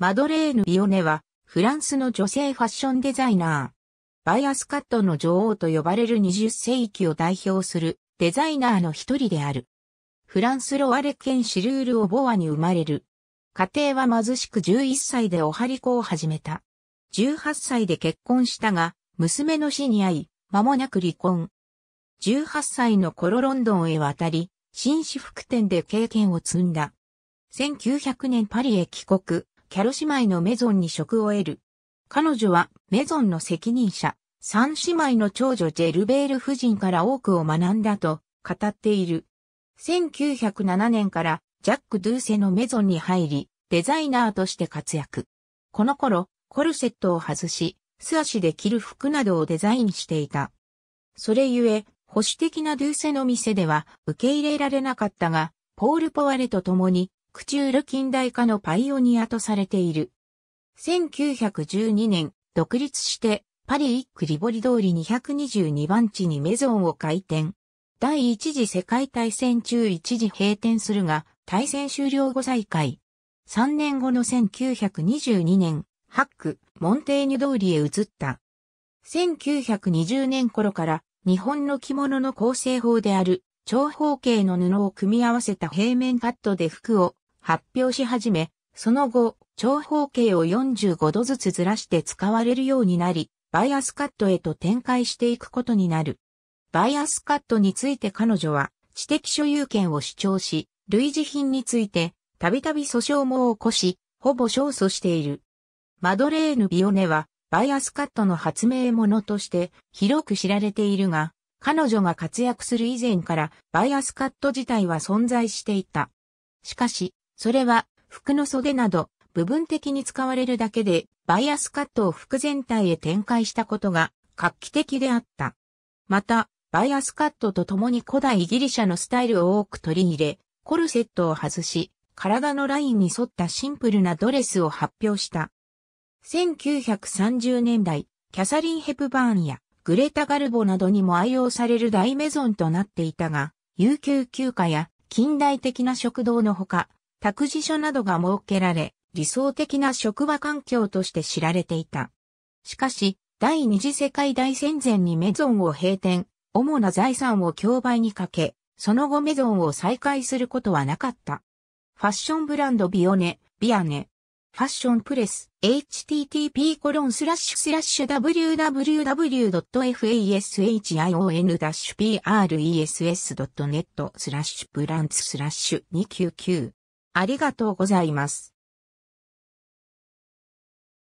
マドレーヌ・ビオネは、フランスの女性ファッションデザイナー。バイアスカットの女王と呼ばれる20世紀を代表するデザイナーの一人である。フランス・ロアレ県シルール・オボワに生まれる。家庭は貧しく11歳でおはり子を始めた。18歳で結婚したが、娘の死に遭い、間もなく離婚。18歳の頃ロンドンへ渡り、紳士服店で経験を積んだ。1900年パリへ帰国。キャロ姉妹のメゾンに職を得る。彼女はメゾンの責任者、三姉妹の長女ジェルベール夫人から多くを学んだと語っている。1907年からジャック・ドゥーセのメゾンに入り、デザイナーとして活躍。この頃、コルセットを外し、素足で着る服などをデザインしていた。それゆえ、保守的なドゥーセの店では受け入れられなかったが、ポール・ポワレと共にクチュール近代化のパイオニアとされている。1912年、独立して、パリ一区リボリ通り222番地にメゾンを開店。第一次世界大戦中一時閉店するが、大戦終了後再開。3年後の1922年、ハック、モンテーニュ通りへ移った。1920年頃から日本の着物の構成法である長方形の布を組み合わせた平面カットで服を発表し始め、その後、長方形を45度ずつずらして使われるようになり、バイアスカットへと展開していくことになる。バイアスカットについて彼女は知的所有権を主張し、類似品についてたびたび訴訟も起こし、ほぼ勝訴している。マドレーヌ・ビオネはバイアスカットの発明者として広く知られているが、彼女が活躍する以前からバイアスカット自体は存在していた。しかし、それは、服の袖など、部分的に使われるだけで、バイアスカットを服全体へ展開したことが、画期的であった。また、バイアスカットと共に古代ギリシャのスタイルを多く取り入れ、コルセットを外し、体のラインに沿ったシンプルなドレスを発表した。1930年代、キャサリン・ヘプバーンやグレタ・ガルボなどにも愛用される大メゾンとなっていたが、有給休暇や近代的な食堂のほか、託児所などが設けられ、理想的な職場環境として知られていた。しかし、第二次世界大戦前にメゾンを閉店、主な財産を競売にかけ、その後メゾンを再開することはなかった。ファッションブランドビオネ、ビアネ、ファッションプレス、http コロンスラッシュスラッシュ www.fashion-press.net スラッシュブランツスラッシュ299ありがとうございます。